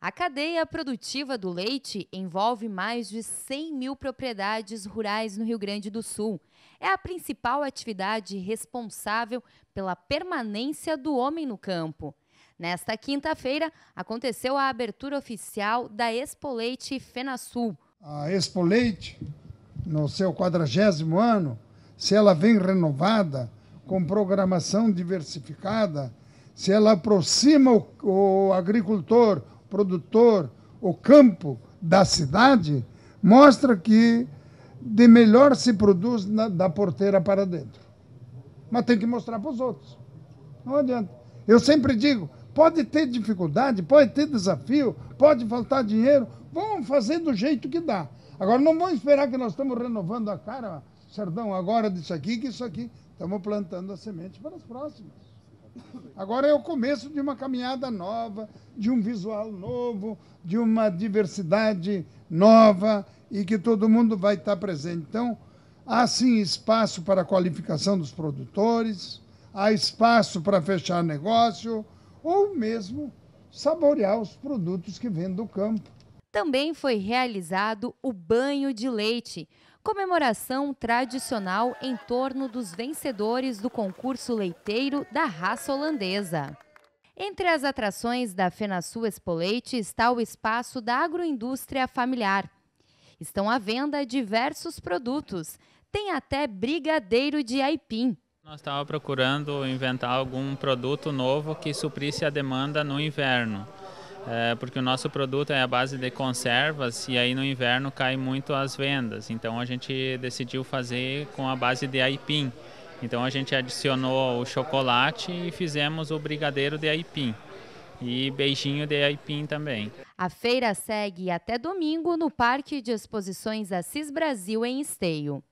A cadeia produtiva do leite envolve mais de 100 mil propriedades rurais no Rio Grande do Sul. É a principal atividade responsável pela permanência do homem no campo. Nesta quinta-feira, aconteceu a abertura oficial da Expo Leite Fenasul. A Expo Leite, no seu quadragésimo ano, se ela vem renovada, com programação diversificada, se ela aproxima o, o agricultor, produtor, o campo da cidade, mostra que de melhor se produz na, da porteira para dentro. Mas tem que mostrar para os outros. Não adianta. Eu sempre digo: pode ter dificuldade, pode ter desafio, pode faltar dinheiro, vamos fazer do jeito que dá. Agora, não vão esperar que nós estamos renovando a cara, Sardão, agora disso aqui, que isso aqui. Estamos plantando a semente para as próximas. Agora é o começo de uma caminhada nova, de um visual novo, de uma diversidade nova e que todo mundo vai estar presente. Então, há sim espaço para a qualificação dos produtores, há espaço para fechar negócio ou mesmo saborear os produtos que vêm do campo. Também foi realizado o banho de leite comemoração tradicional em torno dos vencedores do concurso leiteiro da raça holandesa. Entre as atrações da FenaSul Expoleite está o espaço da agroindústria familiar. Estão à venda diversos produtos, tem até brigadeiro de aipim. Nós estávamos procurando inventar algum produto novo que suprisse a demanda no inverno é, porque o nosso produto é a base de conservas e aí no inverno cai muito as vendas. Então a gente decidiu fazer com a base de aipim. Então a gente adicionou o chocolate e fizemos o brigadeiro de aipim. E beijinho de aipim também. A feira segue até domingo no Parque de Exposições Assis Brasil em Esteio.